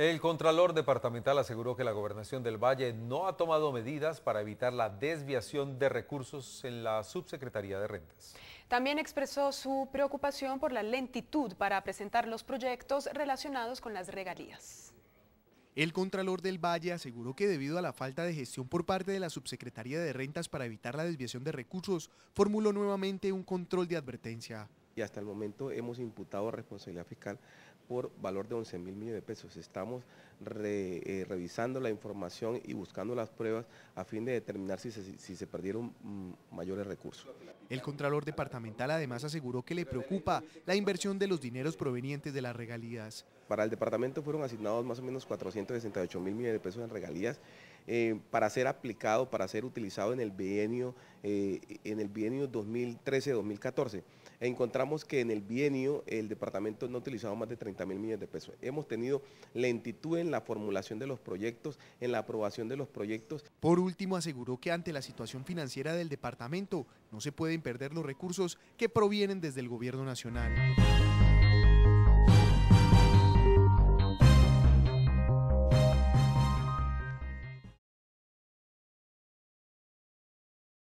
El Contralor Departamental aseguró que la Gobernación del Valle no ha tomado medidas para evitar la desviación de recursos en la Subsecretaría de Rentas. También expresó su preocupación por la lentitud para presentar los proyectos relacionados con las regalías. El Contralor del Valle aseguró que debido a la falta de gestión por parte de la Subsecretaría de Rentas para evitar la desviación de recursos, formuló nuevamente un control de advertencia. Y hasta el momento hemos imputado responsabilidad fiscal por valor de 11 mil millones de pesos. Estamos eh, revisando la información y buscando las pruebas a fin de determinar si se, si se perdieron mm, mayores recursos. El Contralor Departamental además aseguró que le preocupa la inversión de los dineros provenientes de las regalías. Para el departamento fueron asignados más o menos 468 mil millones de pesos en regalías eh, para ser aplicado, para ser utilizado en el eh, en el bienio 2013-2014. Encontramos que en el bienio el departamento no ha utilizado más de 30 mil millones de pesos. Hemos tenido lentitud en la formulación de los proyectos, en la aprobación de los proyectos. Por último, aseguró que ante la situación financiera del departamento no se pueden perder los recursos que provienen desde el gobierno nacional.